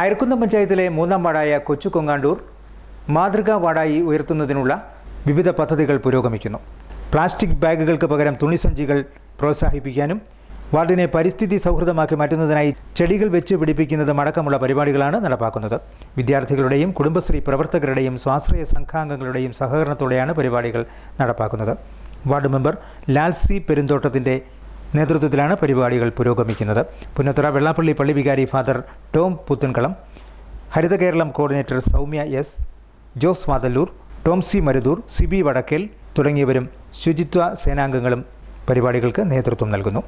അയർക്കുന്ന പഞ്ചായത്തിലെ മൂന്നാം വാർഡായ കൊച്ചു കൊങ്ങാണ്ടൂർ മാതൃകാ വാർഡായി ഉയർത്തുന്നതിനുള്ള വിവിധ പദ്ധതികൾ പുരോഗമിക്കുന്നു പ്ലാസ്റ്റിക് ബാഗുകൾക്ക് പകരം തുണിസഞ്ചികൾ പ്രോത്സാഹിപ്പിക്കാനും വാർഡിനെ പരിസ്ഥിതി സൗഹൃദമാക്കി മാറ്റുന്നതിനായി ചെടികൾ വെച്ച് പിടിപ്പിക്കുന്നതും അടക്കമുള്ള പരിപാടികളാണ് നടപ്പാക്കുന്നത് വിദ്യാർത്ഥികളുടെയും കുടുംബശ്രീ പ്രവർത്തകരുടെയും സ്വാശ്രയ സംഘാംഗങ്ങളുടെയും സഹകരണത്തോടെയാണ് പരിപാടികൾ നടപ്പാക്കുന്നത് വാർഡ് മെമ്പർ ലാൽസി പെരുന്തോട്ടത്തിൻ്റെ നേതൃത്വത്തിലാണ് പരിപാടികൾ പുരോഗമിക്കുന്നത് പുന്നത്തുറ വെള്ളാപ്പള്ളി പള്ളി വികാരി father Tom Puthenkalam Haritha Keralam coordinator Soumya S Jose Tom C Marudoor Sibi Vadakkel തുടങ്ങിയവരും ശുചിത്വ സേനാംഗങ്ങളും പരിപാടികൾക്ക് നേതൃത്വം നൽകുന്നു